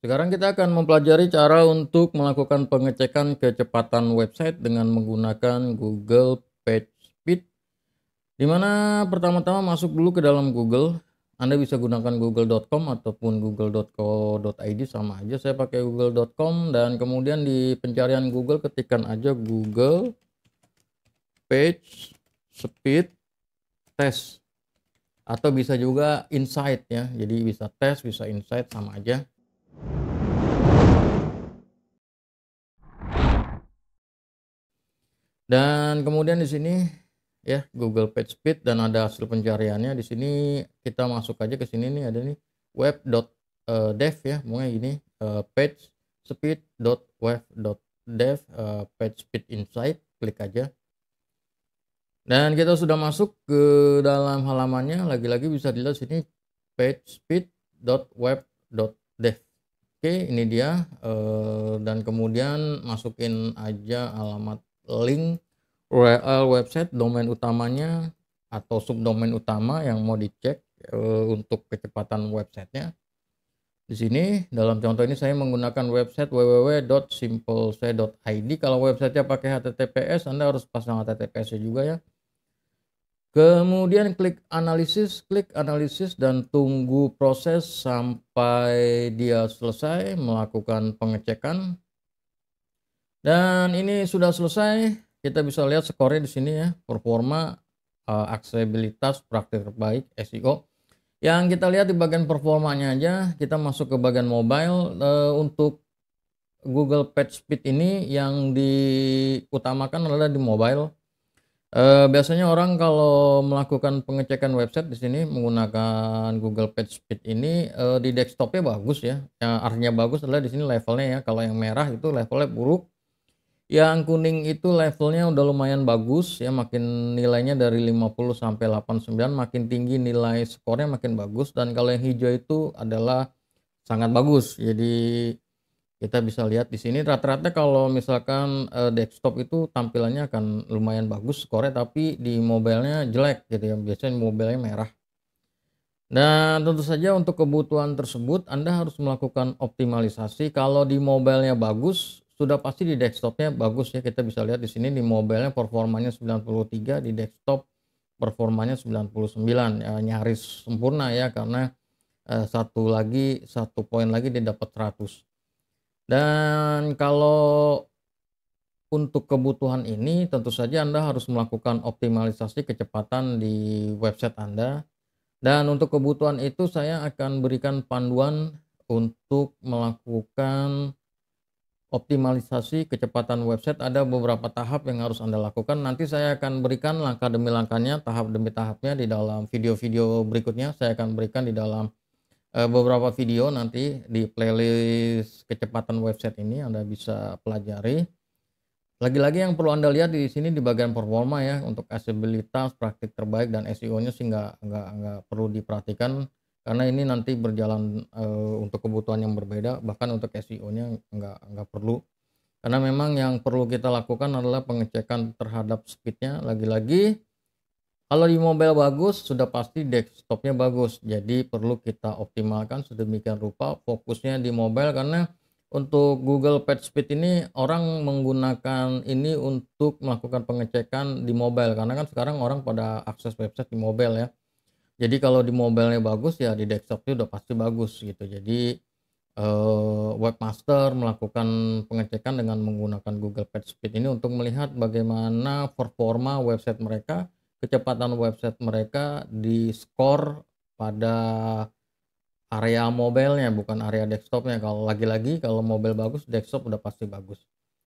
Sekarang kita akan mempelajari cara untuk melakukan pengecekan kecepatan website dengan menggunakan Google Page PageSpeed. Dimana pertama-tama masuk dulu ke dalam Google. Anda bisa gunakan google.com ataupun google.co.id sama aja. Saya pakai google.com dan kemudian di pencarian Google ketikkan aja Google Page Speed Test atau bisa juga insight ya. Jadi bisa tes, bisa insight sama aja. Dan kemudian di sini ya Google Page Speed dan ada hasil pencariannya di sini kita masuk aja ke sini nih ada nih web.dev eh, ya mungkin ini uh, page speed.web.dev dev eh, page speed insight klik aja dan kita sudah masuk ke dalam halamannya lagi-lagi bisa dilihat sini page speed.web.dev oke ini dia dan kemudian masukin aja alamat link URL website domain utamanya atau subdomain utama yang mau dicek e, untuk kecepatan websitenya. Di sini dalam contoh ini saya menggunakan website www.simplese.id. Kalau websitenya pakai HTTPS, Anda harus pasang HTTPS juga ya. Kemudian klik analisis, klik analisis dan tunggu proses sampai dia selesai melakukan pengecekan. Dan ini sudah selesai. Kita bisa lihat skornya di sini ya. Performa, uh, aksesibilitas, praktik terbaik, SEO. Yang kita lihat di bagian performanya aja, kita masuk ke bagian mobile. Uh, untuk Google Page Speed ini yang diutamakan adalah di mobile. Uh, biasanya orang kalau melakukan pengecekan website di sini menggunakan Google Page Speed ini uh, di desktopnya bagus ya. Yang artinya bagus adalah di sini levelnya ya. Kalau yang merah itu levelnya buruk yang kuning itu levelnya udah lumayan bagus ya makin nilainya dari 50 sampai 89 makin tinggi nilai skornya makin bagus dan kalau yang hijau itu adalah sangat bagus. Jadi kita bisa lihat di sini rata-rata kalau misalkan uh, desktop itu tampilannya akan lumayan bagus skornya tapi di mobilnya jelek gitu ya. Biasanya mobilnya merah. Dan tentu saja untuk kebutuhan tersebut Anda harus melakukan optimalisasi. Kalau di mobilnya bagus, sudah pasti di desktopnya bagus ya kita bisa lihat di sini di mobilenya performanya 93 di desktop performanya 99 ya, nyaris sempurna ya karena eh, satu lagi satu poin lagi dia dapat 100 dan kalau untuk kebutuhan ini tentu saja Anda harus melakukan optimalisasi kecepatan di website Anda dan untuk kebutuhan itu saya akan berikan panduan untuk melakukan optimalisasi kecepatan website ada beberapa tahap yang harus Anda lakukan. Nanti saya akan berikan langkah demi langkahnya, tahap demi tahapnya di dalam video-video berikutnya. Saya akan berikan di dalam eh, beberapa video nanti di playlist kecepatan website ini Anda bisa pelajari. Lagi-lagi yang perlu Anda lihat di sini di bagian performa ya untuk accessibility, praktik terbaik dan SEO-nya sih nggak nggak nggak perlu diperhatikan karena ini nanti berjalan uh, untuk kebutuhan yang berbeda bahkan untuk SEO-nya nggak nggak perlu karena memang yang perlu kita lakukan adalah pengecekan terhadap speednya lagi-lagi kalau di mobile bagus sudah pasti desktopnya bagus jadi perlu kita optimalkan sedemikian rupa fokusnya di mobile karena untuk Google Page Speed ini orang menggunakan ini untuk melakukan pengecekan di mobile karena kan sekarang orang pada akses website di mobile ya jadi kalau di mobilnya bagus ya di desktopnya udah pasti bagus gitu jadi uh, webmaster melakukan pengecekan dengan menggunakan Google PageSpeed ini untuk melihat bagaimana performa website mereka, kecepatan website mereka di skor pada area mobilenya bukan area desktopnya. Kalau lagi-lagi kalau mobile bagus, desktop udah pasti bagus.